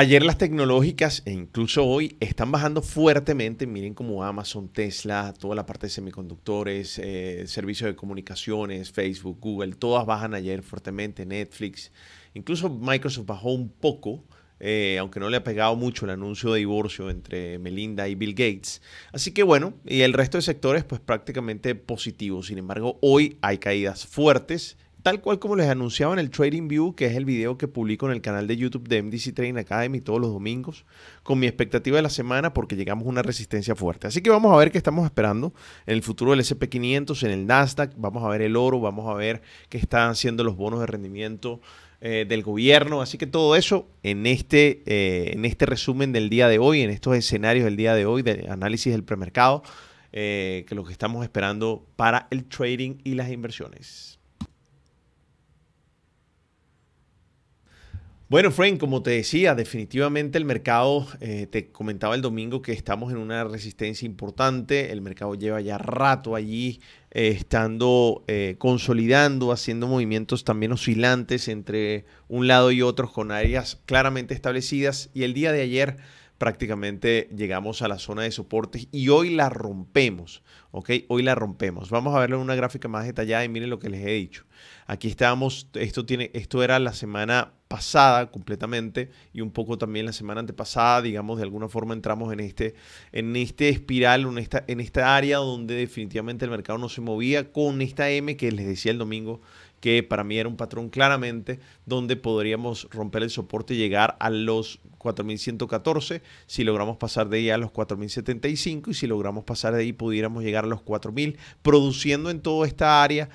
Ayer las tecnológicas e incluso hoy están bajando fuertemente. Miren cómo Amazon, Tesla, toda la parte de semiconductores, eh, servicios de comunicaciones, Facebook, Google, todas bajan ayer fuertemente. Netflix, incluso Microsoft bajó un poco. Eh, aunque no le ha pegado mucho el anuncio de divorcio entre Melinda y Bill Gates. Así que bueno, y el resto de sectores pues prácticamente positivos. Sin embargo, hoy hay caídas fuertes tal cual como les anunciaba en el Trading View, que es el video que publico en el canal de YouTube de MDC Trading Academy todos los domingos, con mi expectativa de la semana porque llegamos a una resistencia fuerte. Así que vamos a ver qué estamos esperando en el futuro del SP500, en el Nasdaq, vamos a ver el oro, vamos a ver qué están haciendo los bonos de rendimiento eh, del gobierno. Así que todo eso en este, eh, en este resumen del día de hoy, en estos escenarios del día de hoy, de análisis del premercado. Eh, que lo que estamos esperando para el trading y las inversiones. Bueno, Frank, como te decía, definitivamente el mercado, eh, te comentaba el domingo que estamos en una resistencia importante, el mercado lleva ya rato allí eh, estando eh, consolidando, haciendo movimientos también oscilantes entre un lado y otro con áreas claramente establecidas y el día de ayer prácticamente llegamos a la zona de soportes y hoy la rompemos, ¿ok? Hoy la rompemos. Vamos a verlo en una gráfica más detallada y miren lo que les he dicho. Aquí estábamos, esto, tiene, esto era la semana pasada completamente y un poco también la semana antepasada, digamos, de alguna forma entramos en este, en este espiral, en en esta área donde definitivamente el mercado no se movía con esta M que les decía el domingo que para mí era un patrón claramente donde podríamos romper el soporte y llegar a los 4114, si logramos pasar de ahí a los 4075 y si logramos pasar de ahí pudiéramos llegar a los 4000, produciendo en toda esta área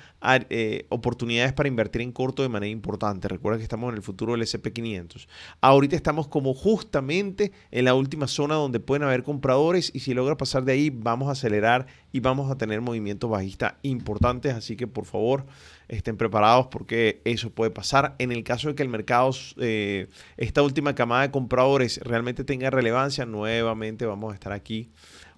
eh, oportunidades para invertir en corto de manera importante. Recuerda que estamos en el futuro del SP500. Ahorita estamos como justamente en la última zona donde pueden haber compradores y si logra pasar de ahí vamos a acelerar y vamos a tener movimientos bajistas importantes, así que por favor estén preparados porque eso puede pasar. En el caso de que el mercado, eh, esta última camada de compradores realmente tenga relevancia, nuevamente vamos a estar aquí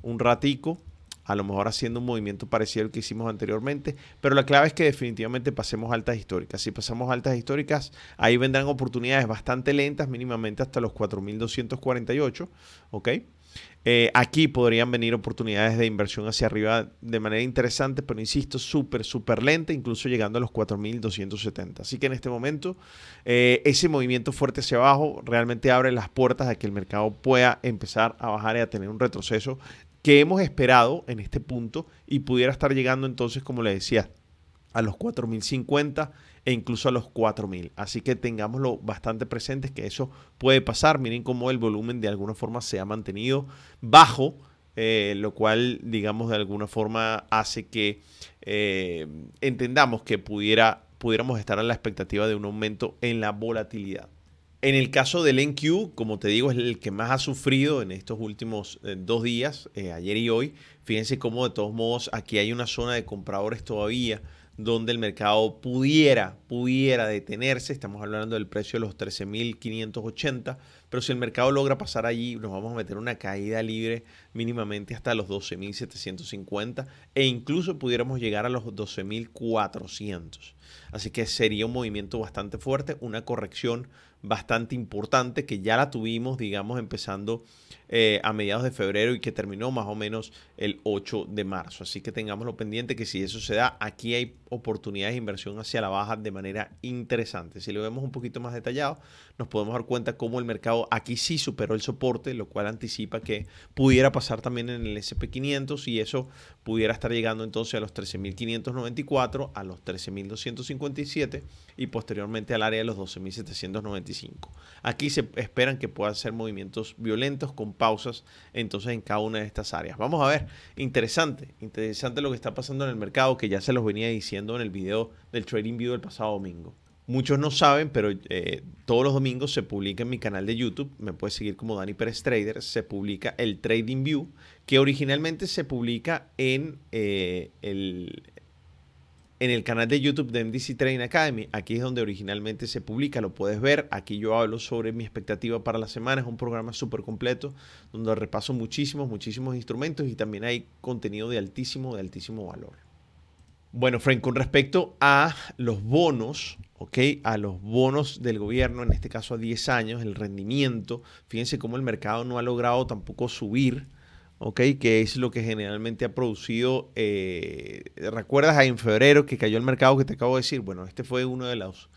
un ratico a lo mejor haciendo un movimiento parecido al que hicimos anteriormente, pero la clave es que definitivamente pasemos altas históricas. Si pasamos altas históricas, ahí vendrán oportunidades bastante lentas, mínimamente hasta los 4.248, ¿ok? Eh, aquí podrían venir oportunidades de inversión hacia arriba de manera interesante, pero insisto, súper, súper lenta, incluso llegando a los 4.270. Así que en este momento eh, ese movimiento fuerte hacia abajo realmente abre las puertas a que el mercado pueda empezar a bajar y a tener un retroceso que hemos esperado en este punto y pudiera estar llegando entonces, como le decía, a los 4.050 e incluso a los 4000. Así que tengámoslo bastante presente, que eso puede pasar. Miren cómo el volumen de alguna forma se ha mantenido bajo, eh, lo cual, digamos, de alguna forma hace que eh, entendamos que pudiera, pudiéramos estar a la expectativa de un aumento en la volatilidad. En el caso del NQ, como te digo, es el que más ha sufrido en estos últimos eh, dos días, ayer y hoy. Fíjense cómo de todos modos aquí hay una zona de compradores todavía donde el mercado pudiera, pudiera detenerse. Estamos hablando del precio de los 13.580 pero si el mercado logra pasar allí, nos vamos a meter una caída libre mínimamente hasta los 12.750 e incluso pudiéramos llegar a los 12.400. Así que sería un movimiento bastante fuerte, una corrección bastante importante que ya la tuvimos, digamos, empezando eh, a mediados de febrero y que terminó más o menos el 8 de marzo. Así que tengámoslo pendiente que si eso se da, aquí hay oportunidades de inversión hacia la baja de manera interesante. Si lo vemos un poquito más detallado, nos podemos dar cuenta cómo el mercado aquí sí superó el soporte, lo cual anticipa que pudiera pasar también en el SP500 y eso pudiera estar llegando entonces a los 13.594, a los 13.257 y posteriormente al área de los 12.795. Aquí se esperan que puedan ser movimientos violentos con pausas entonces en cada una de estas áreas. Vamos a ver, interesante, interesante lo que está pasando en el mercado que ya se los venía diciendo en el video del Trading View del pasado domingo. Muchos no saben, pero eh, todos los domingos se publica en mi canal de YouTube, me puedes seguir como Dani Pérez Trader, se publica el Trading View, que originalmente se publica en, eh, el, en el canal de YouTube de MDC Trading Academy. Aquí es donde originalmente se publica, lo puedes ver. Aquí yo hablo sobre mi expectativa para la semana. Es un programa súper completo donde repaso muchísimos, muchísimos instrumentos y también hay contenido de altísimo, de altísimo valor. Bueno, Frank, con respecto a los bonos, ¿ok? A los bonos del gobierno, en este caso a 10 años, el rendimiento, fíjense cómo el mercado no ha logrado tampoco subir, ¿ok? Que es lo que generalmente ha producido, eh, ¿recuerdas en febrero que cayó el mercado que te acabo de decir? Bueno, este fue uno de los,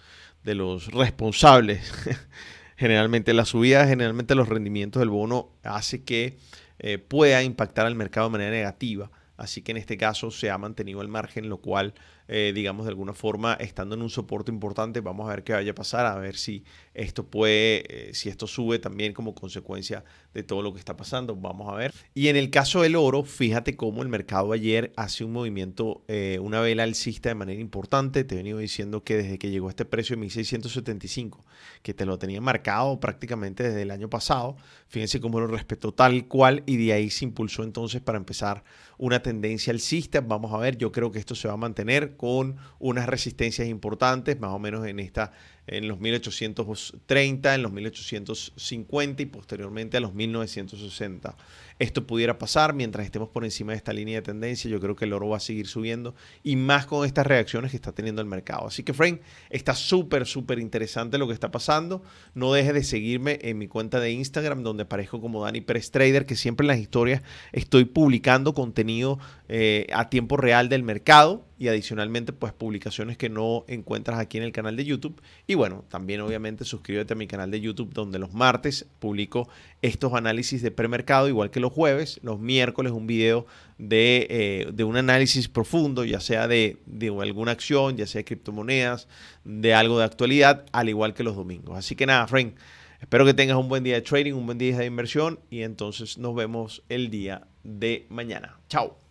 de los responsables. generalmente la subida, generalmente los rendimientos del bono hace que eh, pueda impactar al mercado de manera negativa. Así que en este caso se ha mantenido el margen, lo cual, eh, digamos, de alguna forma, estando en un soporte importante, vamos a ver qué vaya a pasar, a ver si esto puede, eh, si esto sube también como consecuencia de todo lo que está pasando. Vamos a ver. Y en el caso del oro, fíjate cómo el mercado ayer hace un movimiento, eh, una vela alcista de manera importante. Te he venido diciendo que desde que llegó este precio de 1675, que te lo tenía marcado prácticamente desde el año pasado, fíjense cómo lo respetó tal cual y de ahí se impulsó entonces para empezar una tendencia tendencia sistema. Vamos a ver, yo creo que esto se va a mantener con unas resistencias importantes, más o menos en esta en los 1830, en los 1850 y posteriormente a los 1960. Esto pudiera pasar mientras estemos por encima de esta línea de tendencia. Yo creo que el oro va a seguir subiendo y más con estas reacciones que está teniendo el mercado. Así que, Frank, está súper, súper interesante lo que está pasando. No dejes de seguirme en mi cuenta de Instagram, donde aparezco como Dani Press Trader, que siempre en las historias estoy publicando contenido eh, a tiempo real del mercado y adicionalmente pues publicaciones que no encuentras aquí en el canal de YouTube. Y bueno, también obviamente suscríbete a mi canal de YouTube donde los martes publico estos análisis de premercado, igual que los jueves, los miércoles un video de, eh, un análisis profundo, ya sea de, alguna acción, ya sea de criptomonedas, de algo de actualidad, al igual que los domingos. Así que nada, friend. Espero que tengas un buen día de trading, un buen día de inversión y entonces nos vemos el día de mañana. Chao.